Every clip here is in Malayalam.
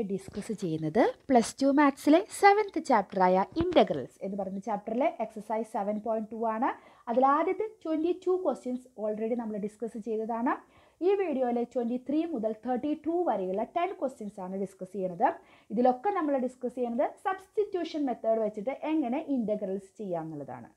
ഇവിടെ ഡിസ്കസ് ചെയ്യുന്നത് പ്ലസ് ടു മാത്സിലെ സെവൻത്ത് ചാപ്റ്ററായ ഇൻ്റഗ്രൽസ് എന്ന് പറയുന്ന ചാപ്റ്ററിലെ എക്സസൈസ് സെവൻ പോയിൻറ്റ് ടു ആണ് ആദ്യത്തെ ട്വൻറ്റി ടു ക്വസ്റ്റ്യൻസ് ഓൾറെഡി നമ്മൾ ഡിസ്കസ് ചെയ്തതാണ് ഈ വീഡിയോയിലെ ട്വൻറ്റി ത്രീ മുതൽ തേർട്ടി ടു വരെയുള്ള ടെൻ ക്വസ്റ്റ്യൻസ് ആണ് ഡിസ്കസ് ചെയ്യുന്നത് ഇതിലൊക്കെ നമ്മൾ ഡിസ്കസ് ചെയ്യുന്നത് സബ്സ്റ്റിറ്റ്യൂഷൻ മെത്തേഡ് വെച്ചിട്ട് എങ്ങനെ ഇൻ്റഗ്രൽസ് ചെയ്യാം എന്നുള്ളതാണ്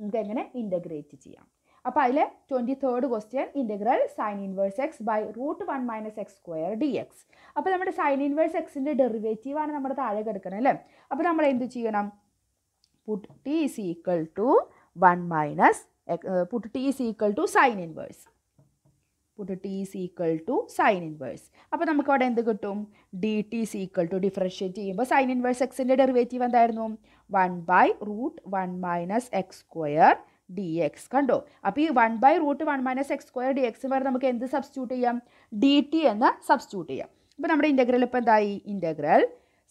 നമുക്ക് എങ്ങനെ ഇൻ്റഗ്രേറ്റ് ചെയ്യാം അപ്പോൾ അതിലെ twenty third question integral sine inverse x by root one minus x square d x അപ്പോൾ നമ്മുടെ സൈൻ ഇൻവേഴ്സ് എക്സിൻ്റെ ഡെറിവേറ്റീവാണ് നമ്മുടെ താഴെ കിടക്കണം അല്ലേ അപ്പോൾ നമ്മൾ എന്ത് ചെയ്യണം put t is equal to one minus put t is equal to sine inverse put t is equal to sine inverse അപ്പോൾ നമുക്ക് അവിടെ എന്ത് കിട്ടും d t is equal to differentiate ചെയ്യുമ്പോൾ സൈൻ ഇൻവേഴ്സ് എക്സിൻ്റെ ഡെറിവേറ്റീവ് എന്തായിരുന്നു one by root one minus x square d x കണ്ടോ അപ്പോൾ ഈ one by root one minus x square d x വരെ നമുക്ക് എന്ത് സബ്സ്റ്റ്യൂട്ട് ചെയ്യാം ഡി ടി എന്ന് സബ്സ്റ്റ്യൂട്ട് ചെയ്യാം അപ്പോൾ നമ്മുടെ ഇൻ്റഗ്രൽ ഇപ്പോൾ എന്തായി integral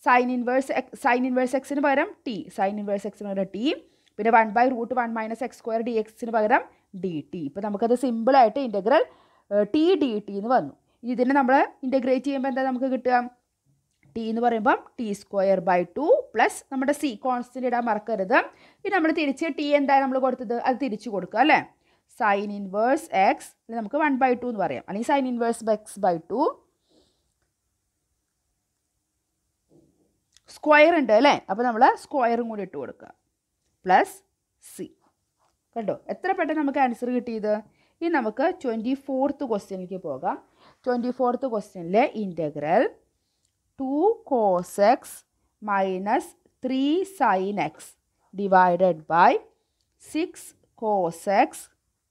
sine inverse x sine inverse എക്സിന് പകരം ടി സൈൻ ഇൻവേഴ്സ് എക്സിന് പകരം ടി പിന്നെ one by root one minus x square d എക്സിന് പകരം ഡി ടി ഇപ്പോൾ നമുക്കത് സിമ്പിളായിട്ട് ഇൻ്റഗ്രൽ ടി ഡി ടി എന്ന് വന്നു ഇതിനെ നമ്മൾ ഇൻ്റഗ്രേറ്റ് ചെയ്യുമ്പോൾ എന്താ നമുക്ക് കിട്ടുക ടി എന്ന് പറയുമ്പം t square by two plus നമ്മുടെ സി കോൺസ്റ്റൻ്റ് ഇടാൻ മറക്കരുത് ഇനി നമ്മൾ തിരിച്ച് ടി എന്തായാലും നമ്മൾ കൊടുത്തത് അത് തിരിച്ചു കൊടുക്കുക അല്ലേ സൈൻ ഇൻവേഴ്സ് എക്സ് നമുക്ക് വൺ ബൈ ടു എന്ന് പറയാം അല്ലെങ്കിൽ sine inverse x by two square ഉണ്ട് അല്ലേ അപ്പോൾ നമ്മൾ സ്ക്വയറും കൂടി ഇട്ട് കൊടുക്കുക പ്ലസ് സി കണ്ടോ എത്ര പെട്ടെന്ന് നമുക്ക് ആൻസർ കിട്ടിയത് ഇനി നമുക്ക് ട്വൻറ്റി ഫോർത്ത് ക്വസ്റ്റ്യനിലേക്ക് പോകാം ട്വൻറ്റി ഫോർത്ത് ക്വസ്റ്റ്യനിലെ integral two cos x minus three sine x divided by six cos x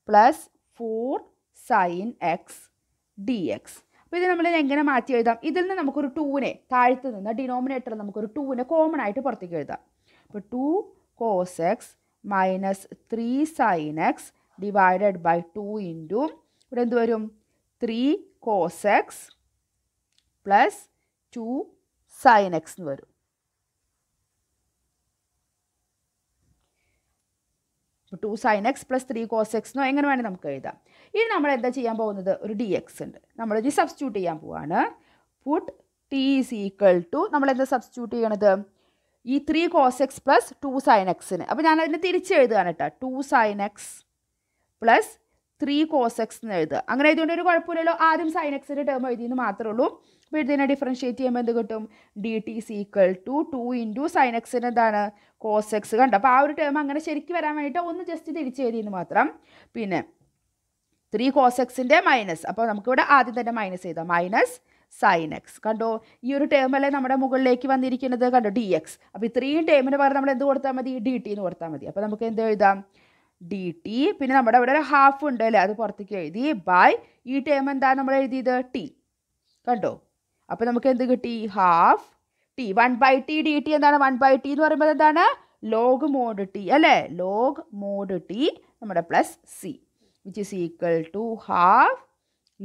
plus four sine x d x അപ്പോൾ ഇത് നമ്മൾ എങ്ങനെ മാറ്റി എഴുതാം ഇതിൽ നിന്ന് നമുക്കൊരു ടൂവിനെ താഴത്ത് നിന്ന് ഡിനോമിനേറ്ററിൽ നമുക്കൊരു ടൂവിനെ കോമൺ ആയിട്ട് പുറത്തേക്ക് എഴുതാം അപ്പോൾ two cos x minus three sine x divided by two into ഇവിടെ എന്ത് വരും three cos x plus two sine x എന്ന് വരും two sine x plus three cos എക്സിനോ എങ്ങനെ വേണേൽ നമുക്ക് എഴുതാം ഇനി നമ്മൾ എന്താ ചെയ്യാൻ പോകുന്നത് ഒരു ഡി എക്സ് ഉണ്ട് നമ്മൾ ഇത് സബ്സ്റ്റ്യൂട്ട് ചെയ്യാൻ പോവാണ് put t is equal to നമ്മൾ എന്താ സബ്സ്റ്റ്യൂട്ട് ചെയ്യണത് ഈ three cos x plus two sine എക്സിന് അപ്പോൾ ഞാൻ അതിനെ എഴുതുകയാണ് കേട്ടോ two sine x plus three cos x എന്ന് എഴുതുക അങ്ങനെ എഴുതുകൊണ്ട് ഒരു കുഴപ്പമില്ലല്ലോ ആദ്യം സൈൻ എക്സിൻ്റെ ടേം എഴുതിയെന്ന് മാത്രമേ ഉള്ളൂ ഇവിടെ തന്നെ ഡിഫറൻഷ്യേറ്റ് ചെയ്യുമ്പോൾ എന്ത് കിട്ടും d t is equal to two into sine എക്സിന് എന്താണ് കോസ് എക്സ് അപ്പോൾ ആ ഒരു ടേം അങ്ങനെ ശരിക്കും വരാൻ വേണ്ടിയിട്ട് ഒന്ന് ജസ്റ്റ് തിരിച്ചു എഴുതിയെന്ന് മാത്രം പിന്നെ ത്രീ കോസ് എക്സിൻ്റെ മൈനസ് അപ്പോൾ നമുക്കിവിടെ ആദ്യം തന്നെ മൈനസ് ചെയ്താൽ മൈനസ് സൈൻ എക്സ് കണ്ടോ ഈ ഒരു ടേം അല്ലേ നമ്മുടെ മുകളിലേക്ക് വന്നിരിക്കുന്നത് കണ്ടോ ഡി എക്സ് അപ്പോൾ ഇത്രയും ടേമിന് പകരം നമ്മൾ എന്ത് കൊടുത്താൽ മതി ഡി ടി എന്ന് കൊടുത്താൽ മതി അപ്പോൾ നമുക്ക് എന്ത് എഴുതാം ഡി ടി പിന്നെ നമ്മുടെ ഇവിടെ ഒരു ഹാഫ് ഉണ്ട് അല്ലേ അത് പുറത്തേക്ക് എഴുതി ബൈ ഈ ടേം എന്താ നമ്മൾ എഴുതിയത് ടി കണ്ടോ അപ്പോൾ നമുക്ക് എന്ത് കിട്ടി half t one by t d t എന്താണ് വൺ ബൈ ടി എന്ന് പറയുമ്പോൾ എന്താണ് ലോഗ് മോഡ് ടി അല്ലേ ലോഗ് മോഡ് ടി നമ്മുടെ plus c which is equal to half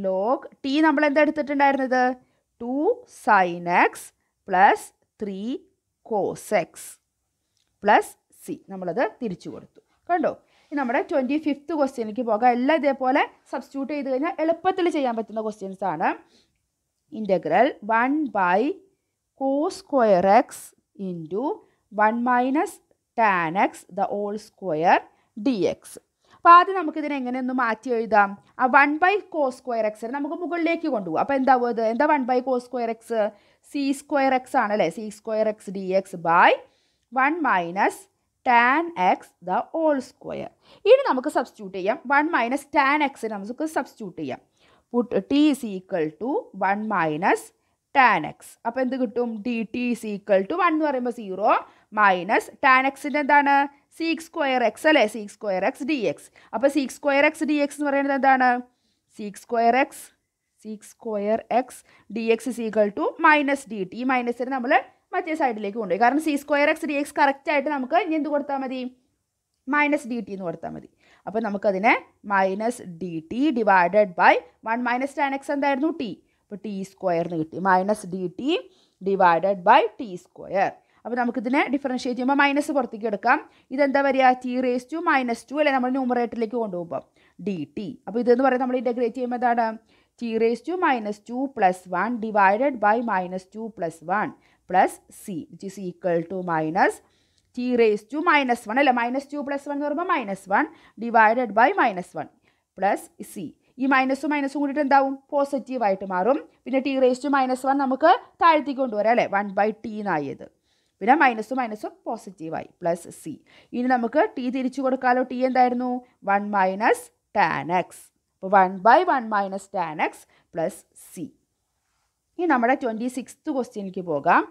log t നമ്മൾ എന്താ എടുത്തിട്ടുണ്ടായിരുന്നത് two sine x plus three cos x plus c നമ്മളത് തിരിച്ചു കൊടുത്തു കണ്ടോ നമ്മുടെ ട്വൻറ്റി ഫിഫ്ത്ത് ക്വസ്റ്റ്യനിലേക്ക് പോകാം എല്ലാം ഇതേപോലെ സബ്സ്റ്റിറ്റ്യൂട്ട് ചെയ്ത് കഴിഞ്ഞാൽ എളുപ്പത്തിൽ ചെയ്യാൻ പറ്റുന്ന ക്വസ്റ്റ്യൻസ് ആണ് integral one by cos square x into one minus tan x the whole square d x അപ്പോൾ ആദ്യം നമുക്കിതിനെ എങ്ങനെയൊന്ന് മാറ്റി എഴുതാം ആ one by cos square x നമുക്ക് മുകളിലേക്ക് കൊണ്ടുപോകും അപ്പോൾ എന്താ അത് എന്താ one by cos square x sec square x ആണല്ലേ sec square x d x by one minus tan x the whole square ഇനി നമുക്ക് സബ്സ്റ്റ്യൂട്ട് ചെയ്യാം വൺ മൈനസ് ടാൻ എക്സ് നമുക്ക് സബ്സ്റ്റ്യൂട്ട് ചെയ്യാം put t is equal to one minus tan x അപ്പോൾ എന്ത് കിട്ടും d t is equal to one എന്ന് പറയുമ്പോൾ സീറോ മൈനസ് ടാൻ എക്സിൻ്റെ എന്താണ് സീക്സ് സ്ക്വയർ എക്സ് അല്ലേ sec square x d x അപ്പോൾ sec square x d x എന്ന് പറയുന്നത് എന്താണ് sec square x sec square x d x is equal to minus d t ഈ മൈനസിന് നമ്മൾ മറ്റേ സൈഡിലേക്ക് കൊണ്ടുപോയി കാരണം sec square x d X കറക്റ്റായിട്ട് നമുക്ക് ഇനി എന്ത് കൊടുത്താൽ മതി മൈനസ് ഡി ടി എന്ന് കൊടുത്താൽ മതി അപ്പോൾ നമുക്കതിനെ minus d t divided by one minus tan x എന്തായിരുന്നു ടി അപ്പോൾ ടി സ്ക്വയർന്ന് കിട്ടി minus d t divided by t square അപ്പോൾ നമുക്കിതിനെ ഡിഫറൻഷിയേറ്റ് ചെയ്യുമ്പോൾ മൈനസ് പുറത്തേക്ക് എടുക്കാം ഇതെന്താ പറയുക t raise to minus two അല്ലെ നമ്മൾ ന്യൂമറേറ്ററിലേക്ക് കൊണ്ടുപോകുമ്പോൾ ഡി ടി അപ്പോൾ ഇതെന്ന് പറയുന്നത് നമ്മൾ ഇൻ്റഗ്രേറ്റ് ചെയ്യുമ്പോൾ എന്താണ് t raise to minus two plus one divided by minus two plus one plus c which is equal to minus t raise to minus one അല്ലേ മൈനസ് ടു പ്ലസ് വൺ എന്ന് പറയുമ്പോൾ minus one divided by minus one plus c ഈ മൈനസും മൈനസും കൂടിയിട്ട് എന്താവും പോസിറ്റീവ് ആയിട്ട് മാറും പിന്നെ t raise to minus one നമുക്ക് താഴ്ത്തി കൊണ്ടുവരാം അല്ലേ വൺ ബൈ ടി എന്നായത് പിന്നെ മൈനസും മൈനസും പോസിറ്റീവായി പ്ലസ് സി ഇനി നമുക്ക് ടി തിരിച്ചു കൊടുക്കാലോ ടി എന്തായിരുന്നു വൺ മൈനസ് ടാൻ എക്സ് അപ്പോൾ one by one minus tan x plus c ഇനി നമ്മുടെ ട്വൻറ്റി സിക്സ് ക്വസ്റ്റ്യനിലേക്ക് പോകാം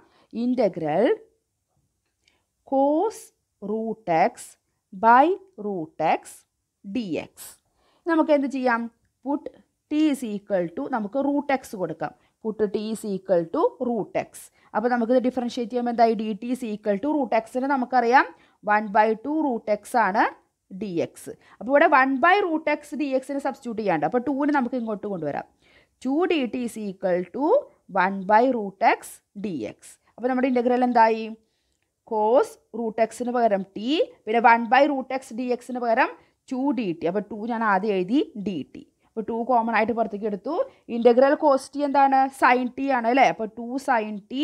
integral cos root x by root x d x നമുക്ക് എന്ത് ചെയ്യാം put t is equal to നമുക്ക് റൂട്ട് എക്സ് കൊടുക്കാം put t is equal to root x അപ്പോൾ നമുക്കിത് ഡിഫറൻഷ്യേറ്റ് ചെയ്യുമ്പോൾ എന്തായി d t is equal to root എക്സിന് നമുക്കറിയാം one by to root x ആണ് ഡി എക്സ് അപ്പോൾ ഇവിടെ one by root x d എക്സിന് സബ്സ്റ്റിറ്റ്യൂട്ട് ചെയ്യാണ്ട് അപ്പോൾ ടൂവിന് നമുക്ക് ഇങ്ങോട്ട് കൊണ്ടുവരാം two d t is equal to one by root x d x അപ്പോൾ നമ്മുടെ ഇൻ്റഗ്രൽ എന്തായി കോസ് റൂട്ട് എക്സിന് പകരം ടി പിന്നെ one by root x d എക്സിന് പകരം ടു ഡി ടി അപ്പോൾ ടു ഞാൻ ആദ്യം എഴുതി ഡി ടി അപ്പോൾ ടു കോമൺ ആയിട്ട് പുറത്തേക്ക് എടുത്തു ഇൻ്റഗ്രൽ കോസ് ടി എന്താണ് സൈൻ ടി ആണ് അല്ലേ അപ്പോൾ two sine t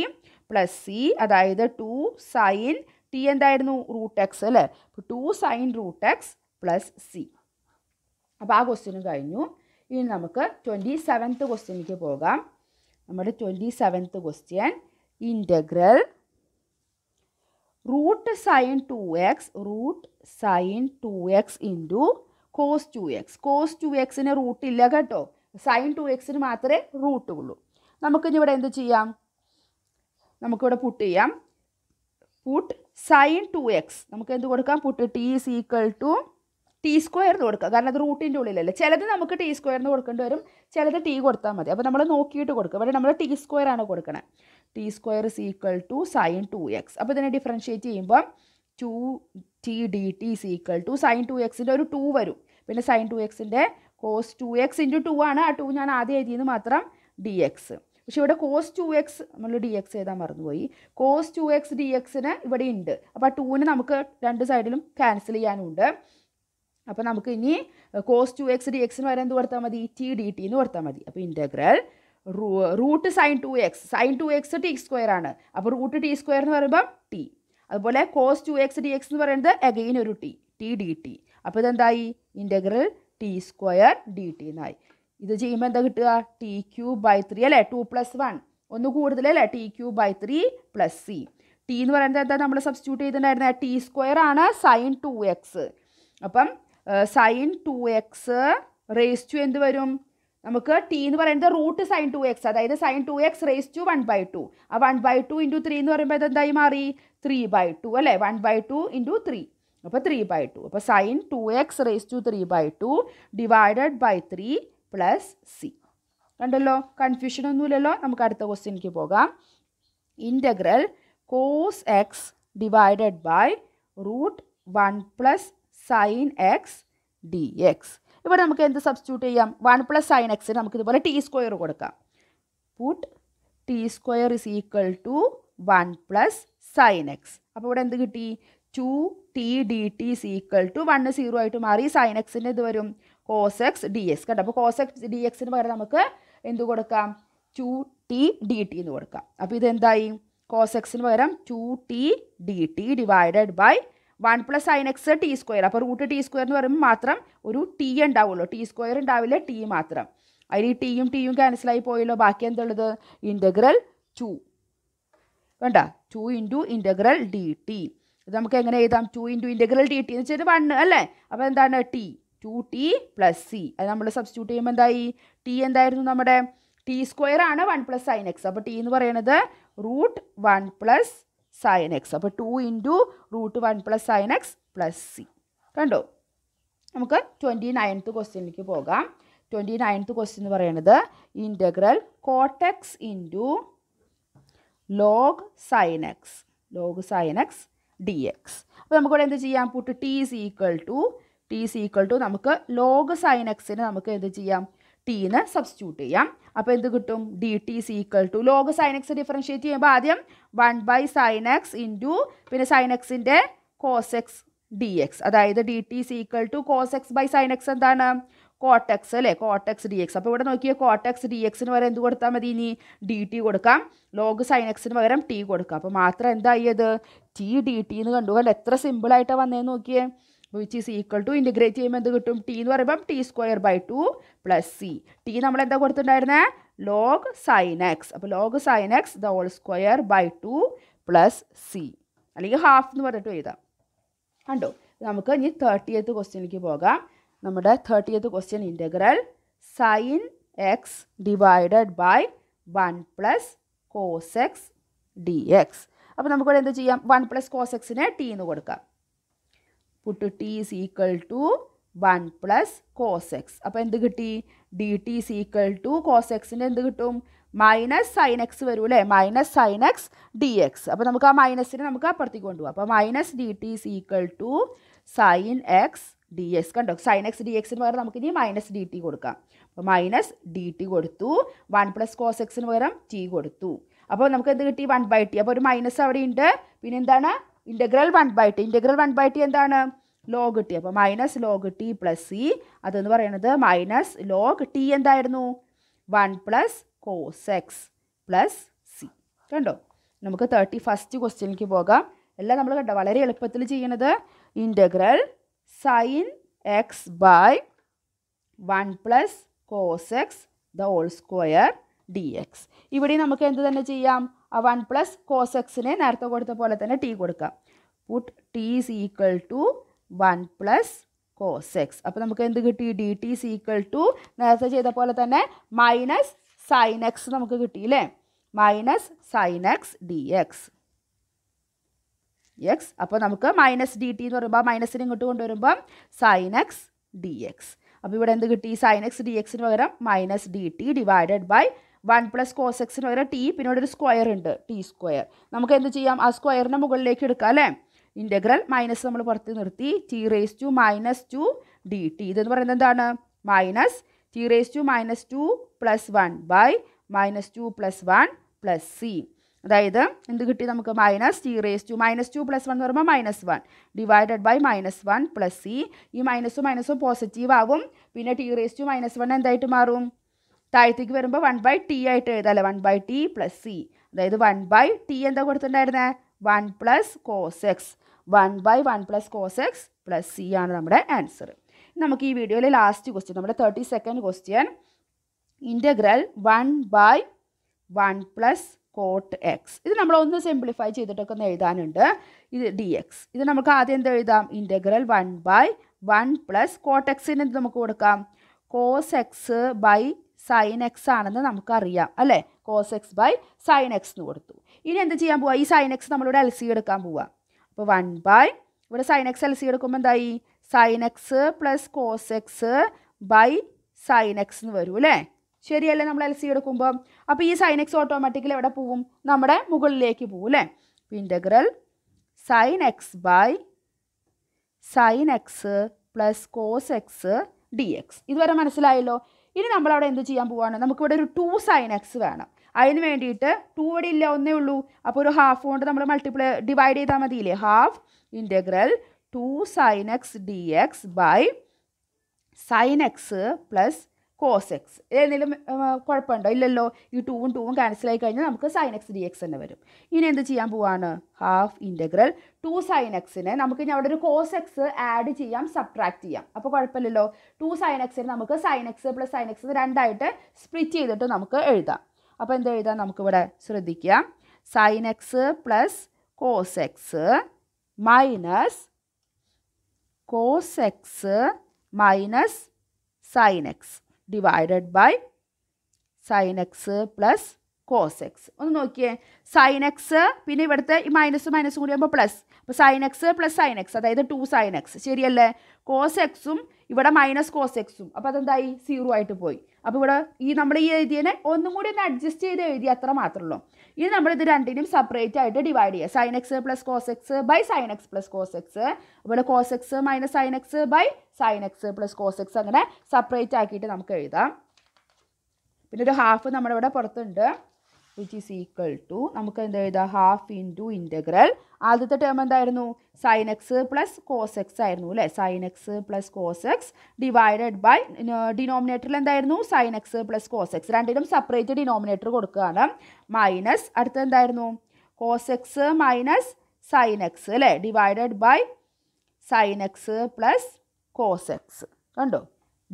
plus c അതായത് ടു സൈൻ ടി എന്തായിരുന്നു റൂട്ട് എക്സ് അല്ലേ അപ്പോൾ two sine root x plus c അപ്പോൾ ആ ക്വസ്റ്റ്യനും കഴിഞ്ഞു ഇനി നമുക്ക് ട്വൻറ്റി സെവൻത്ത് ക്വസ്റ്റ്യനിലേക്ക് പോകാം നമ്മുടെ twenty seventh question integral root sine two x root sine two x into cos two x cos two എക്സിന് റൂട്ട് ഇല്ല കേട്ടോ സൈൻ ടു എക്സിന് മാത്രമേ റൂട്ട് ഉള്ളൂ നമുക്കിനി ഇവിടെ എന്ത് ചെയ്യാം നമുക്കിവിടെ പുട്ട് ചെയ്യാം പുട്ട് സൈൻ ടു എക്സ് നമുക്ക് എന്ത് കൊടുക്കാം put t is equal to t square എന്ന് കൊടുക്കുക കാരണം അത് റൂട്ടിൻ്റെ ഉള്ളിലല്ലേ ചിലത് നമുക്ക് ടി സ്ക്വയർ എന്ന് കൊടുക്കേണ്ടി വരും ചിലത് ടി കൊടുത്താൽ മതി അപ്പോൾ നമ്മൾ നോക്കിയിട്ട് കൊടുക്കുക ഇവിടെ നമ്മൾ ടി സ്ക്വയർ ആണ് കൊടുക്കണത് t square is equal to sine two x അപ്പോൾ ഇതിനെ ഡിഫറൻഷ്യേറ്റ് ചെയ്യുമ്പോൾ two t d t is equal to sine two എക്സിൻ്റെ ഒരു ടു വരും പിന്നെ സൈൻ ടു എക്സിൻ്റെ cos two x into two ആണ് ആ ടു ഞാൻ ആദ്യം എഴുതിയത് മാത്രം ഡി എക്സ് പക്ഷേ ഇവിടെ കോസ് ടു എക്സ് നമ്മൾ ഡി എക്സ് എഴുതാൻ മറന്നുപോയി കോസ് ടു എക്സ് ഡി എക്സിന് ഇവിടെ ഉണ്ട് അപ്പോൾ ആ ടൂവിന് നമുക്ക് രണ്ട് സൈഡിലും ക്യാൻസൽ ചെയ്യാനുണ്ട് അപ്പോൾ നമുക്ക് ഇനി കോസ് ടു എക്സ് ഡി എക്സിന് വരെ എന്ത് കൊടുത്താൽ മതി ടി ഡി ടി എന്ന് കൊടുത്താൽ മതി അപ്പോൾ integral root sine two x sine two x t square ആണ് അപ്പോൾ റൂട്ട് ടി സ്ക്വയർ എന്ന് പറയുമ്പോൾ ടി അതുപോലെ cos two x d x എന്ന് പറയുന്നത് അഗെയിൻ ഒരു ടി ടി ഡി ടി അപ്പോൾ ഇതെന്തായി integral t square d t എന്നായി ഇത് ചെയ്യുമ്പോൾ എന്താ കിട്ടുക ടി ക്യൂബ് ബൈ ത്രീ അല്ലേ ടു പ്ലസ് വൺ ഒന്ന് കൂടുതൽ അല്ലേ t cube by three plus c t എന്ന് പറയുന്നത് എന്താ നമ്മൾ സബ്സ്റ്റിറ്റ്യൂട്ട് ചെയ്തിട്ടുണ്ടായിരുന്നത് ടി സ്ക്വയർ ആണ് സൈൻ ടു എക്സ് അപ്പം sine two x raise to എന്ത് വരും നമുക്ക് ടി എന്ന് പറയുന്നത് റൂട്ട് സൈൻ ടു എക്സ് അതായത് sine two x raise to one by two ആ one by two into three എന്ന് പറയുമ്പോൾ ഇതെന്തായി മാറി ത്രീ ബൈ ടു അല്ലേ one by two into three അപ്പോൾ ത്രീ ബൈ ടു അപ്പോൾ sine two x raise to three by two divided by three plus C കണ്ടല്ലോ കൺഫ്യൂഷൻ ഒന്നുമില്ലല്ലോ നമുക്ക് അടുത്ത ക്വസ്റ്റ്യനിലേക്ക് പോകാം integral cos x divided by root one plus sine x d x ഇവിടെ നമുക്ക് എന്ത് സബ്സ്റ്റിറ്റ്യൂട്ട് ചെയ്യാം വൺ പ്ലസ് സൈൻ എക്സ് നമുക്ക് ഇതുപോലെ ടി സ്ക്വയർ കൊടുക്കാം put t square is equal to one plus sine x അപ്പോൾ ഇവിടെ എന്ത് കിട്ടി two t d t is equal to one zero ആയിട്ട് മാറി സൈൻ എക്സിൻ്റെ ഇത് വരും കോസ് എക്സ് ഡി എക്സ് കേട്ടോ അപ്പോൾ കോസ് എക്സ് ഡി എക്സിന് പകരം നമുക്ക് എന്ത് കൊടുക്കാം ടു ടി ഡി ടി എന്ന് കൊടുക്കാം അപ്പോൾ ഇതെന്തായി കോസ് എക്സിന് പകരം two t d t divided by one plus sine x t square അപ്പോൾ റൂട്ട് ടി സ്ക്വയർ എന്ന് പറയുമ്പോൾ മാത്രം ഒരു ടി ഉണ്ടാവുള്ളൂ ടി സ്ക്വയർ ഉണ്ടാവില്ല ടി മാത്രം അതിൽ ഈ ടിയും ടിയും ക്യാൻസലായി പോയല്ലോ ബാക്കി എന്തുള്ളത് ഇൻ്റഗ്രൽ ടു വേണ്ട two into integral d t ഇത് നമുക്ക് എങ്ങനെ എഴുതാം two into integral d t എന്ന് വെച്ചാൽ വൺ അല്ലേ അപ്പോൾ എന്താണ് t two t plus c അത് നമ്മൾ സബ്സ്റ്റിറ്റ്യൂട്ട് ചെയ്യുമ്പോൾ എന്തായി ടി എന്തായിരുന്നു നമ്മുടെ ടി സ്ക്വയർ ആണ് വൺ പ്ലസ് സൈൻ എക്സ് അപ്പോൾ ടി എന്ന് പറയുന്നത് root one plus sine x അപ്പോൾ two into root one plus sine x plus c കണ്ടോ നമുക്ക് ട്വൻറ്റി നയൻത്ത് ക്വസ്റ്റ്യനിലേക്ക് പോകാം ട്വൻറ്റി നയൻത്ത് ക്വസ്റ്റ്യൻ എന്ന് പറയുന്നത് integral cot x into log sine x log sine x d x അപ്പോൾ നമുക്കിവിടെ എന്ത് ചെയ്യാം put t is equal to t is equal to നമുക്ക് ലോഗ് സൈൻ എക്സിന് നമുക്ക് എന്ത് ചെയ്യാം ടീന്ന് സബ്സ്റ്റിറ്റ്യൂട്ട് ചെയ്യാം അപ്പോൾ എന്ത് കിട്ടും d t c equal to log sine x differentiate ചെയ്യുമ്പോൾ ആദ്യം വൺ ബൈ സൈനക്സ് ഇൻറ്റു പിന്നെ സൈനക്സിൻ്റെ കോസെക്സ് ഡി എക്സ് അതായത് d t c equal to cos x by sine x എന്താണ് കോട്ടക്സ് അല്ലേ കോട്ടക്സ് ഡി എക്സ് അപ്പോൾ ഇവിടെ നോക്കിയാൽ കോട്ടക്സ് ഡി എക്സിന് പകരം എന്ത് കൊടുത്താൽ മതി ഇനി ഡി ടി കൊടുക്കാം ലോഗ് സൈനക്സിന് പകരം ടി കൊടുക്കാം അപ്പോൾ മാത്രം എന്തായത് ടി ഡി ടി എന്ന് കണ്ടു കണ്ട് എത്ര സിമ്പിളായിട്ടാണ് വന്നതെന്ന് നോക്കിയേ which is equal to integrate ചെയ്യുമ്പോൾ എന്ത് കിട്ടും ടി എന്ന് പറയുമ്പം t square by two plus c t നമ്മൾ എന്താ കൊടുത്തിട്ടുണ്ടായിരുന്നേ ലോഗ് സൈൻ എക്സ് അപ്പോൾ log sine x the whole square by two plus c അല്ലെങ്കിൽ ഹാഫ് എന്ന് പറഞ്ഞിട്ട് എഴുതാം കണ്ടോ നമുക്ക് ഇനി തേർട്ടിയത്ത് ക്വസ്റ്റ്യനിലേക്ക് പോകാം നമ്മുടെ thirtieth question integral sine x divided by one plus cos x d x അപ്പോൾ നമുക്കിവിടെ എന്ത് ചെയ്യാം വൺ പ്ലസ് കോസ് എക്സിനെ ടി എന്ന് കൊടുക്കാം put t is equal to one plus cos x അപ്പോൾ എന്ത് കിട്ടി d t is equal to cos എക്സിൻ്റെ എന്ത് കിട്ടും മൈനസ് സൈൻ എക്സ് വരൂ അല്ലേ minus sine x d x അപ്പോൾ നമുക്ക് ആ മൈനസിനെ നമുക്ക് അപ്പുറത്തേക്ക് കൊണ്ടുപോകാം അപ്പോൾ minus d t is equal to sine x d x കണ്ടോ സൈൻ എക്സ് ഡി എക്സിന് പകരം നമുക്ക് ഇനി മൈനസ് ഡി ടി കൊടുക്കാം അപ്പോൾ മൈനസ് ഡി ടി കൊടുത്തു വൺ പ്ലസ് കോസ് എക്സിന് പകരം ടി കൊടുത്തു അപ്പോൾ നമുക്ക് എന്ത് കിട്ടി വൺ ബൈ ടി അപ്പോൾ ഒരു മൈനസ് അവിടെ ഉണ്ട് പിന്നെ എന്താണ് integral one by t integral one by t എന്താണ് ലോഗ് ടി അപ്പോൾ minus log t plus c അതെന്ന് പറയുന്നത് മൈനസ് ലോഗ് ടി എന്തായിരുന്നു one plus cos x plus c കണ്ടോ നമുക്ക് തേർട്ടി ഫസ്റ്റ് ക്വസ്റ്റ്യനിലേക്ക് പോകാം എല്ലാം നമ്മൾ കണ്ടോ വളരെ എളുപ്പത്തിൽ ചെയ്യണത് integral sine x by one plus cos x the whole square d x ഇവിടെ നമുക്ക് എന്ത് തന്നെ ചെയ്യാം ആ വൺ പ്ലസ് കോസ് എക്സിനെ നേരത്തെ കൊടുത്ത പോലെ തന്നെ ടി കൊടുക്കാം put t is equal to one plus cos x അപ്പോൾ നമുക്ക് എന്ത് കിട്ടി d t is equal to നേരത്തെ ചെയ്ത പോലെ തന്നെ മൈനസ് സൈൻ എക്സ് നമുക്ക് കിട്ടി അല്ലേ minus sine x d x x അപ്പോൾ നമുക്ക് മൈനസ് ഡി ടി എന്ന് പറയുമ്പോൾ മൈനസിന് ഇങ്ങോട്ട് കൊണ്ടുവരുമ്പം സൈൻ എക്സ് ഡി എക്സ് അപ്പോൾ ഇവിടെ എന്ത് കിട്ടി സൈൻ എക്സ് ഡി എക്സിന് പകരം minus d t divided by one plus എക്സിന് പകരം ടി പിന്നീട് ഒരു സ്ക്വയർ ഉണ്ട് ടി സ്ക്വയർ നമുക്ക് എന്ത് ചെയ്യാം ആ സ്ക്വയറിൻ്റെ മുകളിലേക്ക് എടുക്കാം അല്ലേ ഇൻ്റഗ്രൽ മൈനസ് നമ്മൾ പുറത്ത് നിർത്തി t raise to minus two d t ഇതെന്ന് പറയുന്നത് എന്താണ് minus t raise to minus two plus one by minus two plus one plus c അതായത് എന്ത് കിട്ടി നമുക്ക് minus t raise to minus two plus one എന്ന് പറയുമ്പോൾ minus one divided by minus one plus c ഈ മൈനസും മൈനസും പോസിറ്റീവ് ആവും പിന്നെ t raise to minus one എന്തായിട്ട് മാറും താഴത്തേക്ക് വരുമ്പോൾ വൺ ബൈ ടി ആയിട്ട് എഴുതാം അല്ലേ one by t plus c അതായത് വൺ ബൈ ടി എന്താ കൊടുത്തിട്ടുണ്ടായിരുന്നേ one plus cos x one by one plus cos x plus c ആണ് നമ്മുടെ ആൻസർ നമുക്ക് ഈ വീഡിയോയിലെ ലാസ്റ്റ് ക്വസ്റ്റ്യൻ നമ്മുടെ thirty second question integral one by one plus cot x ഇത് നമ്മൾ ഒന്ന് സിംപ്ലിഫൈ ചെയ്തിട്ടൊക്കെ ഒന്ന് എഴുതാനുണ്ട് ഇത് ഡി എക്സ് ഇത് നമുക്ക് ആദ്യം എന്ത് എഴുതാം integral one by one plus cot എക്സിന് എന്ത് നമുക്ക് കൊടുക്കാം cos x by sine x ആണെന്ന് നമുക്കറിയാം അല്ലേ cos x by sine x എന്ന് കൊടുത്തു ഇനി എന്ത് ചെയ്യാൻ പോവാ ഈ സൈൻ എക്സ് നമ്മളിവിടെ എൽ സി എടുക്കാൻ പോവാ അപ്പോൾ വൺ ബൈ ഇവിടെ സൈൻ എക്സ് എൽ സി എടുക്കുമ്പോൾ എന്തായി sine x plus cos x by sine x എന്ന് വരും അല്ലേ ശരിയല്ലേ നമ്മൾ എൽ സി എടുക്കുമ്പോൾ അപ്പോൾ ഈ സൈൻ എക്സ് ഓട്ടോമാറ്റിക്കലി എവിടെ പോവും നമ്മുടെ മുകളിലേക്ക് പോവും അല്ലേ integral sine x by sine x plus cos x d x ഇതുവരെ മനസ്സിലായല്ലോ ഇനി നമ്മൾ അവിടെ എന്ത് ചെയ്യാൻ പോവാണ് നമുക്കിവിടെ ഒരു ടു സൈൻ എക്സ് വേണം അതിന് വേണ്ടിയിട്ട് ടു ഇവിടെ ഇല്ല ഒന്നേ ഉള്ളൂ അപ്പോൾ ഒരു ഹാഫ് കൊണ്ട് നമ്മൾ മൾട്ടിപ്ലൈ ഡിവൈഡ് ചെയ്താൽ മതിയില്ലേ half integral two sine x d x by sine x plus cos x ഏതെങ്കിലും കുഴപ്പമുണ്ടോ ഇല്ലല്ലോ ഈ ടൂവും ടൂവും ക്യാൻസൽ ആയി കഴിഞ്ഞാൽ നമുക്ക് സൈൻ എക്സ് ഡി എക്സ് തന്നെ വരും ഇനി എന്ത് ചെയ്യാൻ പോവാണ് ഹാഫ് ഇൻ്റഗ്രൽ ടു സൈൻ എക്സിന് നമുക്ക് ഇനി അവിടെ ഒരു കോസ് എക്സ് ആഡ് ചെയ്യാം സബ്ട്രാക്ട് ചെയ്യാം അപ്പോൾ കുഴപ്പമില്ലല്ലോ ടു സൈൻ എക്സിന് നമുക്ക് sine x plus sine x രണ്ടായിട്ട് സ്പ്ലിറ്റ് ചെയ്തിട്ട് നമുക്ക് എഴുതാം അപ്പോൾ എന്ത് എഴുതാം നമുക്കിവിടെ ശ്രദ്ധിക്കാം sine x plus cos x minus cos x minus sine x divided by sine x plus cos x ഒന്ന് നോക്കിയേ സൈൻ എക്സ് പിന്നെ ഇവിടുത്തെ ഈ മൈനസ് മൈനസ് കൂടി ആകുമ്പോൾ പ്ലസ് അപ്പോൾ sine x plus sine x അതായത് ടു സൈൻ എക്സ് ശരിയല്ലേ കോസ് എക്സും ഇവിടെ മൈനസ് കോസ് എക്സും അപ്പോൾ അതെന്തായി സീറോ ആയിട്ട് പോയി അപ്പോൾ ഇവിടെ ഈ നമ്മൾ ഈ എഴുതിയതിനെ ഒന്നും കൂടി ഒന്ന് അഡ്ജസ്റ്റ് ചെയ്ത് എഴുതി അത്ര മാത്രമേ ഉള്ളൂ ഇനി ഇത് രണ്ടിനും സെപ്പറേറ്റ് ആയിട്ട് ഡിവൈഡ് ചെയ്യുക sine x plus cos x by sine x plus cos x അതുപോലെ cos x minus sine x by sine x plus cos x അങ്ങനെ സെപ്പറേറ്റ് ആക്കിയിട്ട് നമുക്ക് എഴുതാം പിന്നെ ഒരു ഹാഫ് നമ്മളിവിടെ ഇവിടെ പുറത്തുണ്ട് വിച്ച് ഈസ് ഈക്വൽ ടു നമുക്ക് എന്താ എഴുതാം ഹാഫ് ഇൻറ്റു ഇൻറ്റഗ്രൽ ആദ്യത്തെ ടേം എന്തായിരുന്നു sine x plus cos x ആയിരുന്നു അല്ലേ sine x plus cos x divided by ഡിനോമിനേറ്ററിൽ എന്തായിരുന്നു sine x plus cos x രണ്ടിനും സെപ്പറേറ്റ് ഡിനോമിനേറ്റർ കൊടുക്കുകയാണ് മൈനസ് അടുത്ത എന്തായിരുന്നു cos x minus sine x അല്ലേ divided by sine x plus cos x കണ്ടോ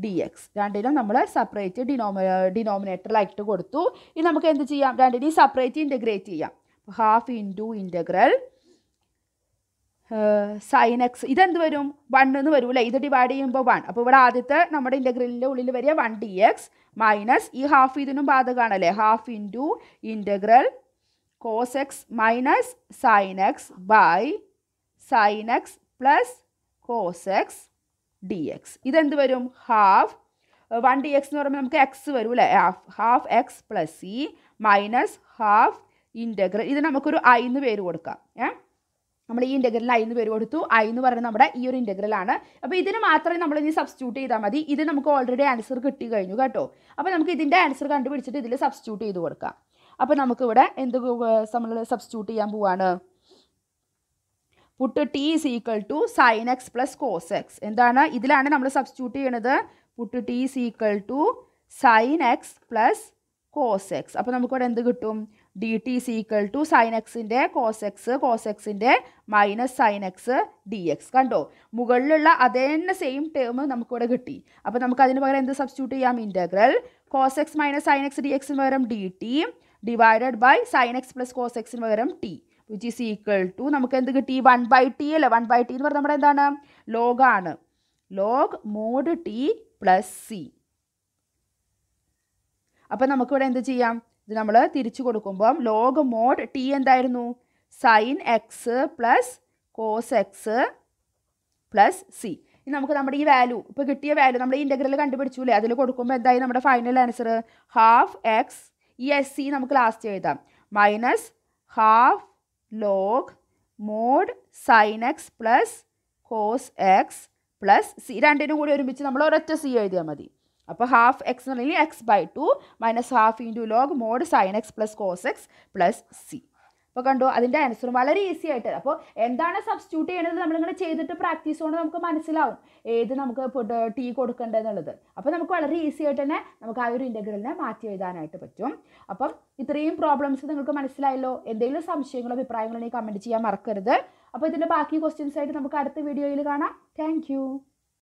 ഡി എക്സ് രണ്ടിനും നമ്മൾ സെപ്പറേറ്റ് ഡിനോമ ഡിനോമിനേറ്ററിലായിട്ട് കൊടുത്തു ഇനി നമുക്ക് എന്ത് ചെയ്യാം രണ്ടിനെയും സെപ്പറേറ്റ് ഇൻറ്റഗ്രേറ്റ് ചെയ്യാം half into integral sine x ഇതെന്ത് വരും വൺ എന്ന് വരൂല്ലേ ഇത് ഡിവൈഡ് ചെയ്യുമ്പോൾ വൺ അപ്പോൾ ഇവിടെ ആദ്യത്തെ നമ്മുടെ ഇൻ്റഗ്രലിൻ്റെ ഉള്ളിൽ വരിക വൺ ഡി എക്സ് മൈനസ് ഈ ഹാഫ് ഇതിനും ബാധകമാണല്ലേ half into integral cos x minus sine x by sine x plus cos x d x ഇതെന്ത് വരും ഹാഫ് വൺ ഡി എക്സ് എന്ന് പറയുമ്പോൾ നമുക്ക് എക്സ് വരും അല്ലേ half x plus c minus half integral ഇത് നമുക്കൊരു ഐ എന്ന് പേര് കൊടുക്കാം ഏ നമ്മൾ ഈ ഇൻറ്റഗ്രലിന് ഐ എന്ന് പേര് കൊടുത്തു ഐ എന്ന് പറയുന്നത് നമ്മുടെ ഈ ഒരു ഇൻറ്റഗ്രലാണ് അപ്പോൾ ഇതിന് മാത്രമേ നമ്മൾ ഇനി സബ്സ്റ്റിറ്റ്യൂട്ട് ചെയ്താൽ മതി ഇത് നമുക്ക് ഓൾറെഡി ആൻസർ കിട്ടി കഴിഞ്ഞു കേട്ടോ അപ്പോൾ നമുക്ക് ഇതിൻ്റെ ആൻസർ കണ്ടുപിടിച്ചിട്ട് ഇതിൽ സബ്സ്റ്റിറ്റ്യൂട്ട് ചെയ്ത് കൊടുക്കാം അപ്പോൾ നമുക്കിവിടെ എന്ത് നമ്മൾ സബ്സ്റ്റിറ്റ്യൂട്ട് ചെയ്യാൻ പോവാണ് put t is equal to sine x plus cos x എന്താണ് ഇതിലാണ് നമ്മൾ സബ്സ്റ്റിറ്റ്യൂട്ട് ചെയ്യണത് put t is equal to sine x plus cos x അപ്പോൾ നമുക്കിവിടെ എന്ത് കിട്ടും d t is equal to sine എക്സിൻ്റെ കോസ് എക്സ് കോസ് എക്സിൻ്റെ minus sine x d x കണ്ടോ മുകളിലുള്ള അതേ തന്നെ സെയിം ടേം നമുക്കിവിടെ കിട്ടി അപ്പോൾ നമുക്ക് അതിന് പകരം എന്ത് സബ്സ്റ്റിറ്റ്യൂട്ട് ചെയ്യാം integral cos x minus sine x d എക്സിന് പകരം d t divided by sine x plus cos എക്സിന് പകരം t which is equal to നമുക്ക് എന്ത് കിട്ടി വൺ ബൈ ടി അല്ലേ വൺ ബൈ ടി എന്ന് പറഞ്ഞാൽ നമ്മുടെ എന്താണ് ലോഗാണ് log mod t plus c അപ്പം നമുക്കിവിടെ എന്ത് ചെയ്യാം ഇത് നമ്മൾ തിരിച്ചു കൊടുക്കുമ്പം ലോഗ് മോഡ് ടി എന്തായിരുന്നു sine x plus cos x plus c ഇനി നമുക്ക് നമ്മുടെ ഈ വാല്യൂ ഇപ്പോൾ കിട്ടിയ വാല്യൂ നമ്മൾ ഇൻ്റഗ്രൽ കണ്ടുപിടിച്ചൂലേ അതിൽ കൊടുക്കുമ്പോൾ എന്തായി നമ്മുടെ ഫൈനൽ ആൻസർ ഹാഫ് എക്സ് ഈ എസ് സി നമുക്ക് ലാസ്റ്റ് എഴുതാം minus half log mod sine x plus cos x plus c രണ്ടിനും കൂടി ഒരുമിച്ച് നമ്മൾ ഒരൊറ്റ സി എഴുതിയാൽ മതി അപ്പോൾ ഹാഫ് എക്സ് എന്ന് x by two minus half into log mod sine x plus cos x plus c അപ്പോൾ കണ്ടോ അതിൻ്റെ ആൻസർ വളരെ ഈസി ആയിട്ട് അപ്പോൾ എന്താണ് സബ്സ്റ്റിറ്റ്യൂട്ട് ചെയ്യണത് നമ്മളിങ്ങനെ ചെയ്തിട്ട് പ്രാക്ടീസ് കൊണ്ട് നമുക്ക് മനസ്സിലാവും ഏത് നമുക്ക് ടീ കൊടുക്കേണ്ടതെന്നുള്ളത് അപ്പോൾ നമുക്ക് വളരെ ഈസി ആയിട്ട് തന്നെ നമുക്ക് ആ ഒരു ഇൻ്റഗ്രലിനെ മാറ്റി എഴുതാനായിട്ട് പറ്റും അപ്പം ഇത്രയും പ്രോബ്ലംസ് നിങ്ങൾക്ക് മനസ്സിലായല്ലോ എന്തെങ്കിലും സംശയങ്ങളോ അഭിപ്രായങ്ങളോ കമൻറ്റ് ചെയ്യാൻ മറക്കരുത് അപ്പോൾ ഇതിൻ്റെ ബാക്കി ക്വസ്റ്റ്യൻസ് ആയിട്ട് നമുക്ക് അടുത്ത വീഡിയോയിൽ കാണാം താങ്ക്